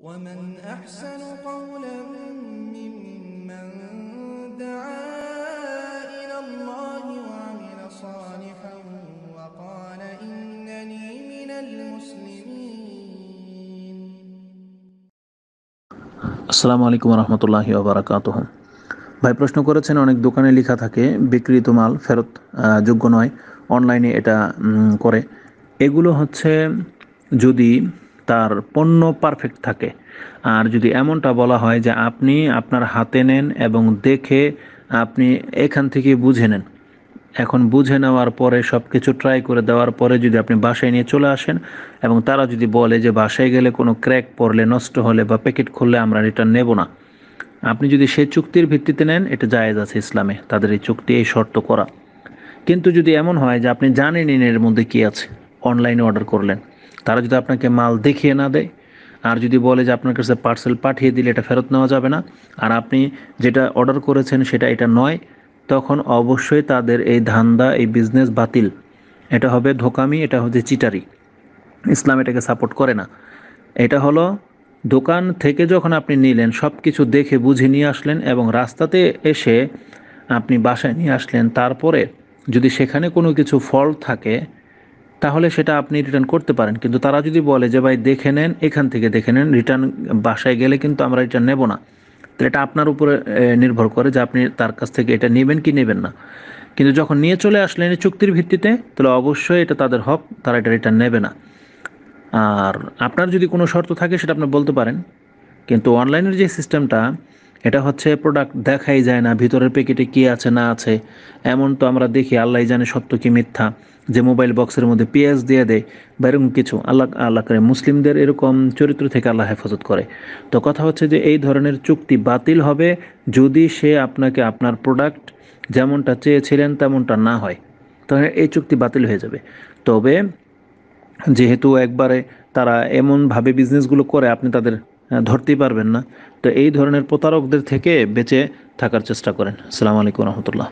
ومن أحسن قولا ممن دعا إلى الله وعمل صالحا وقال إنني من المسلمين السلام عليكم ورحمة الله وبركاته ভাই প্রশ্ন করেছেন অনেক দোকানে লেখা থাকে বিক্রিত মাল ফেরত যোগ্য নয় অনলাইনে এটা করে এগুলো হচ্ছে যদি তার পণ্য পারফেক্ট থাকে আর যদি এমনটা বলা হয় যে আপনি আপনার হাতে নেন এবং দেখে আপনি এখান থেকে বুঝে নেন এখন বুঝে নেওয়ার পরে সব কিছু ট্রাই করে দেওয়ার পরে যদি আপনি বাসায় নিয়ে চলে আসেন এবং তারা যদি বলে যে বাসায় গেলে কোনো ক্র্যাক পড়লে নষ্ট হলে বা প্যাকেট খুললে আমরা রিটার্ন নেব না আপনি যদি সেই চুক্তির ভিত্তিতে নেন এটা জায়েজ আছে ইসলামে তাদের এই চুক্তি এই শর্ত করা কিন্তু যদি এমন হয় যে আপনি জানেন এর মধ্যে কী আছে অনলাইনে অর্ডার করলেন তারা যদি আপনাকে মাল দেখিয়ে না দেয় আর যদি বলে যে আপনার কাছে পার্সেল পাঠিয়ে দিলে এটা ফেরত নেওয়া যাবে না আর আপনি যেটা অর্ডার করেছেন সেটা এটা নয় তখন অবশ্যই তাদের এই ধান্দা এই বিজনেস বাতিল এটা হবে ধোকামি এটা হচ্ছে চিটারি ইসলাম এটাকে সাপোর্ট করে না এটা হলো দোকান থেকে যখন আপনি নিলেন সব কিছু দেখে বুঝে নিয়ে আসলেন এবং রাস্তাতে এসে আপনি বাসায় নিয়ে আসলেন তারপরে যদি সেখানে কোনো কিছু ফল থাকে তাহলে সেটা আপনি রিটার্ন করতে পারেন কিন্তু তারা যদি বলে যে ভাই দেখে নেন এখান থেকে দেখে নেন রিটার্ন বাসায় গেলে কিন্তু আমরা রিটার্ন নেব না তাহলে এটা আপনার উপরে নির্ভর করে যে আপনি তার কাছ থেকে এটা নেবেন কি নেবেন না কিন্তু যখন নিয়ে চলে আসলেন চুক্তির ভিত্তিতে তাহলে অবশ্যই এটা তাদের হক তারা এটা রিটার্ন নেবে না আর আপনার যদি কোনো শর্ত থাকে সেটা আপনি বলতে পারেন কিন্তু অনলাইনের যে সিস্টেমটা এটা হচ্ছে প্রোডাক্ট দেখাই যায় না ভিতরের প্যাকেটে কি আছে না আছে এমন তো আমরা দেখি আল্লাহ জানে সত্য কি মিথ্যা যে মোবাইল বক্সের মধ্যে পেঁয়াজ দিয়ে দেয় বা এরকম কিছু আল্লাহ আল্লাহ করে মুসলিমদের এরকম চরিত্র থেকে আল্লাহ হেফাজত করে তো কথা হচ্ছে যে এই ধরনের চুক্তি বাতিল হবে যদি সে আপনাকে আপনার প্রোডাক্ট যেমনটা চেয়েছিলেন তেমনটা না হয় তাহলে এই চুক্তি বাতিল হয়ে যাবে তবে যেহেতু একবারে তারা এমনভাবে বিজনেসগুলো করে আপনি তাদের ধরতেই পারবেন না তো এই ধরনের প্রতারকদের থেকে বেঁচে থাকার চেষ্টা করেন সালামু আলাইকুম রহমতুল্লাহ